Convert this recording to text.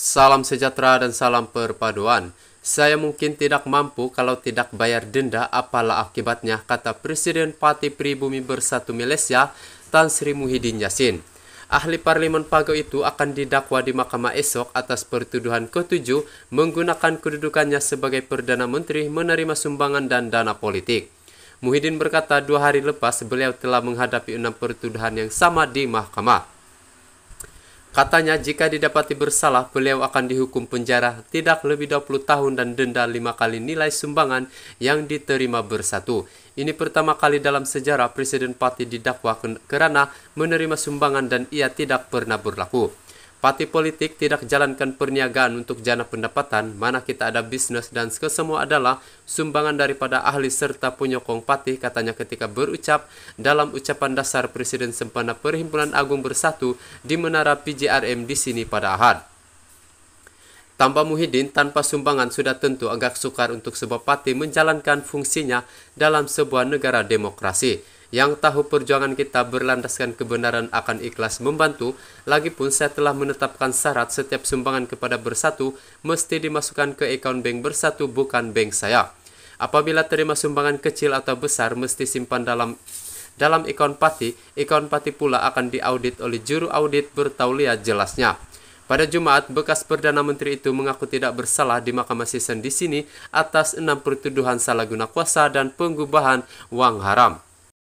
Salam sejahtera dan salam perpaduan. Saya mungkin tidak mampu kalau tidak bayar denda apalah akibatnya, kata Presiden Parti Pribumi Bersatu Malaysia, Tan Sri Muhyiddin Yassin. Ahli Parlimen Pago itu akan didakwa di mahkamah esok atas pertuduhan ketujuh menggunakan kedudukannya sebagai Perdana Menteri menerima sumbangan dan dana politik. Muhyiddin berkata dua hari lepas beliau telah menghadapi enam pertuduhan yang sama di mahkamah. Katanya jika didapati bersalah, beliau akan dihukum penjara tidak lebih 20 tahun dan denda lima kali nilai sumbangan yang diterima bersatu. Ini pertama kali dalam sejarah Presiden Pati didakwa kerana menerima sumbangan dan ia tidak pernah berlaku. Parti politik tidak jalankan perniagaan untuk jana pendapatan, mana kita ada bisnis dan kesemua adalah sumbangan daripada ahli serta penyokong parti, katanya ketika berucap dalam ucapan dasar Presiden Sempena Perhimpunan Agung Bersatu di Menara PJRM di sini pada Ahad. Tambah Muhyiddin, tanpa sumbangan sudah tentu agak sukar untuk sebuah parti menjalankan fungsinya dalam sebuah negara demokrasi yang tahu perjuangan kita berlandaskan kebenaran akan ikhlas membantu, lagi pun saya telah menetapkan syarat setiap sumbangan kepada Bersatu mesti dimasukkan ke akun bank Bersatu bukan bank saya. Apabila terima sumbangan kecil atau besar mesti simpan dalam dalam ikon pati, ikon pati pula akan diaudit oleh juru audit bertauliah jelasnya. Pada Jumat, bekas Perdana Menteri itu mengaku tidak bersalah di Mahkamah Season di sini atas enam pertuduhan salah guna kuasa dan penggubahan wang haram.